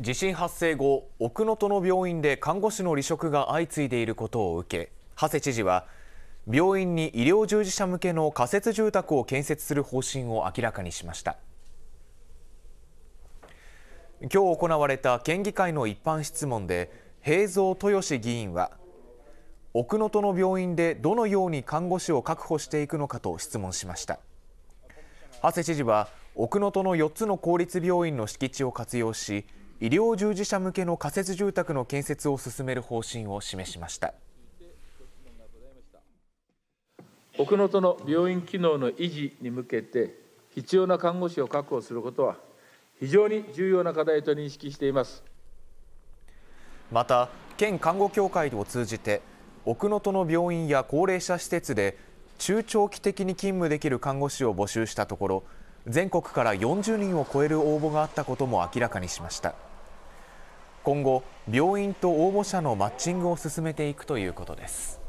地震発生後、奥能登の病院で看護師の離職が相次いでいることを受け、馳知事は、病院に医療従事者向けの仮設住宅を建設する方針を明らかにしました。今日行われた県議会の一般質問で、平蔵豊志議員は、奥能登の病院でどのように看護師を確保していくのかと質問しました。谷知事は、奥能登の4つの公立病院の敷地を活用し、医療従事者向けの仮設住宅の建設を進める方針を示しました奥能登の病院機能の維持に向けて必要な看護師を確保することは非常に重要な課題と認識していますまた県看護協会を通じて奥能登の病院や高齢者施設で中長期的に勤務できる看護師を募集したところ全国から40人を超える応募があったことも明らかにしました。今後病院と応募者のマッチングを進めていくということです